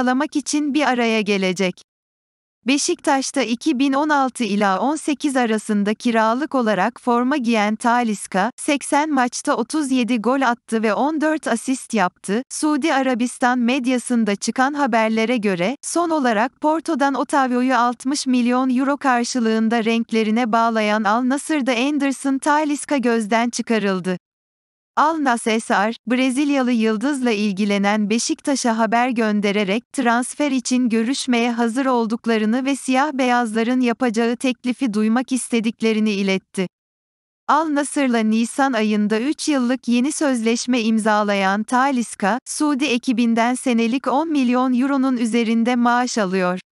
alamak için bir araya gelecek. Beşiktaş'ta 2016 ila 18 arasında kiralık olarak forma giyen Taliska, 80 maçta 37 gol attı ve 14 asist yaptı. Suudi Arabistan medyasında çıkan haberlere göre, son olarak Porto'dan Otavio'yu 60 milyon euro karşılığında renklerine bağlayan Al Nasır'da Anderson Taliska gözden çıkarıldı. Alnas Esar, Brezilyalı yıldızla ilgilenen Beşiktaş'a haber göndererek transfer için görüşmeye hazır olduklarını ve siyah beyazların yapacağı teklifi duymak istediklerini iletti. Al Nasır'la Nisan ayında 3 yıllık yeni sözleşme imzalayan Taliska, Suudi ekibinden senelik 10 milyon euronun üzerinde maaş alıyor.